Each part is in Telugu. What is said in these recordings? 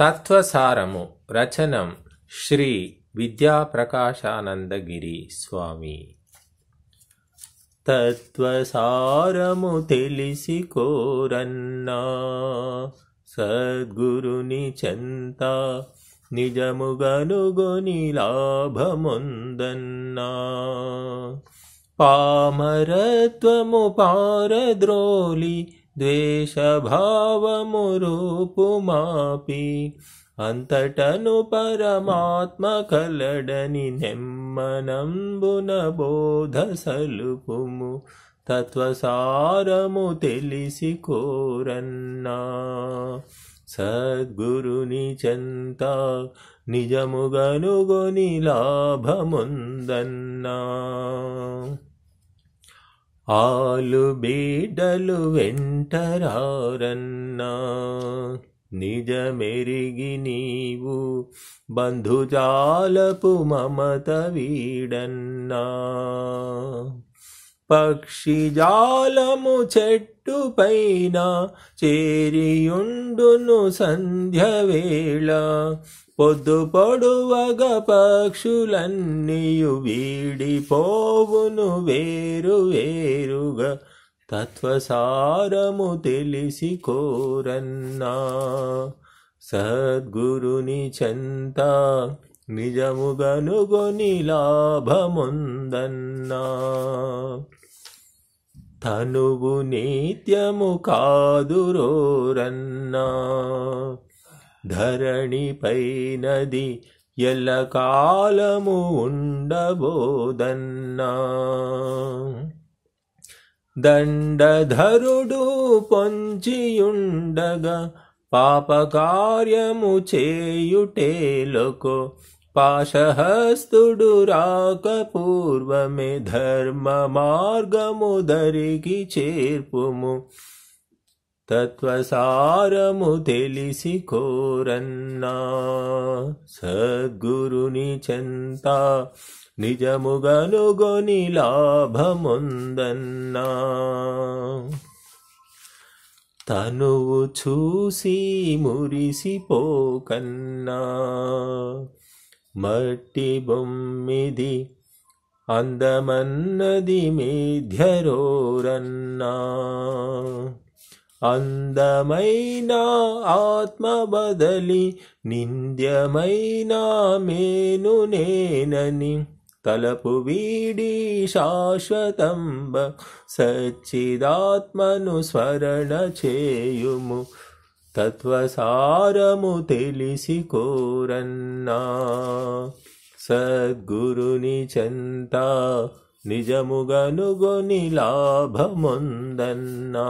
తత్వసారము రచనం శ్రీ విద్యాప్రకాశానందగిరి స్వామి తత్వసారము తెలిసి కోరన్నా సద్గురుని చెంత నిజముగనుగొని లాభముందన్నా పామరత్వము పారద్రోలి ద్వేషభావము రూపుమాపి అంతటను పరమాత్మ కలడని నెమ్మనంబున బోధ సలుపుము తత్వసారము తెలిసి కోరన్నా సద్గురుని చెంత నిజముగనుగొని లాభముందన్నా ఆలు బీడలు వెంటరారన్నా నిజమెరిగి నీవు బంధుజాలపు మమత వీడన్నా పక్షి జాలము చెట్టు పైన చేరియుండును సంధ్యవేళ పొద్దు పొడువగ పక్షులన్నీయు వీడిపోవును వేరు వేరుగా తత్వసారము తెలిసి కోరన్నా సద్గురుని చెంత నిజముగనుగొని లాభముందన్నా తనువు నిత్యము కాదురోరన్నా ధరణిపై నది ఎల్ల కాలము ఉండబోదన్నా దండధరుడు పొంచియుండగా పాపకార్యము చేయుటేలకు పాశహస్తుడు రాక పూర్వమే ధర్మ మార్గము దరికి చేర్పుము తత్వసారము తెలిసి కోరన్నా సద్గురుని చెంత నిజముగనుగొని లాభముందన్నా తనువు చూసి మురిసిపోకన్నా మట్టి బొమ్మిది అందమన్నది మేధ్యరోరన్నా అందమైన ఆత్మ బదలి నింద్యమైన మేను నేనని తలపు వీడి శాశ్వతంబ సచ్చిదాత్మను స్మరణ చేయుము తత్వసారము తెలిసి కోరన్నా సద్గురుని చంతా నిజముగనుగొని లాభముందన్నా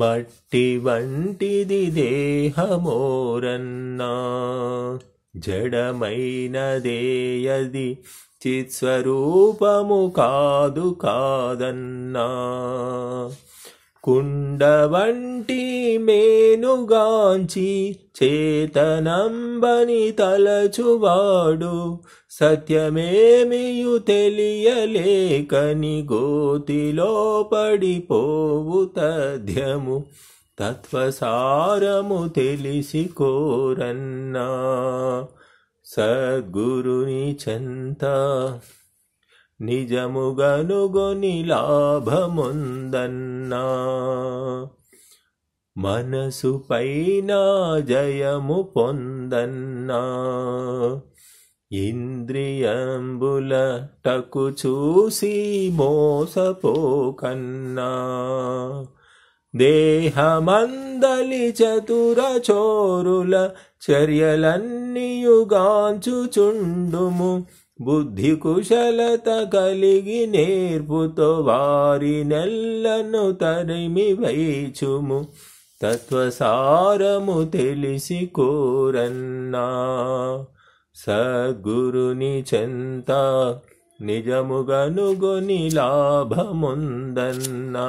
మట్టి వంటిది దేహమోరన్నా జడమైనదేయది చిత్స్వరూపము కాదు కాదన్నా కుండవంటి మేనుగాంచి చేతనంబని తలచువాడు సత్యమేమియు తెలియలేకని గోతిలో పడిపోవు తథ్యము తత్వసారము తెలిసి కోరన్నా సద్గురుని చంత నిజముగనుగొని లాభముందన్నా మనసు పైన జయము పొందన్నా ఇంద్రియంబుల టకు చూసి మోసపోకన్నా దేహమందలి చతుర చోరుల చర్యలన్నీయుగాంచుచుండుము బుద్ధి కుశలత కలిగి నేర్పుతో వారి నెల్లను తరిమి వైచుము తత్వసారము తెలిసి కోరన్నా సద్గురుని చెంత నిజముగనుగొని లాభముందన్నా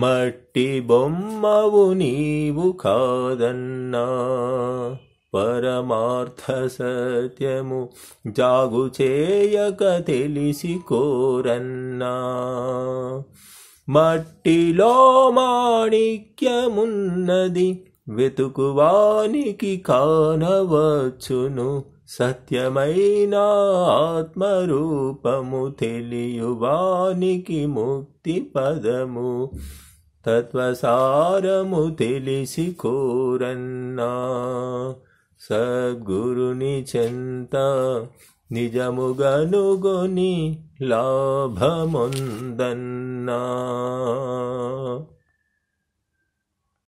మట్టి బొమ్మవు నీవు కాదన్నా పరమార్థ సత్యము జాగు చేయక తెలిసి కోరన్నా మట్టిలో మాణిక్యమున్నది వెతుకువానికి కానవచ్చును సత్యమైన ఆత్మరూపము తెలియువానికి ముక్తి పదము తత్వసారము తెలిసి కోరన్నా సద్గురుని చెంత నిజముగనుగొని లాభముందన్నా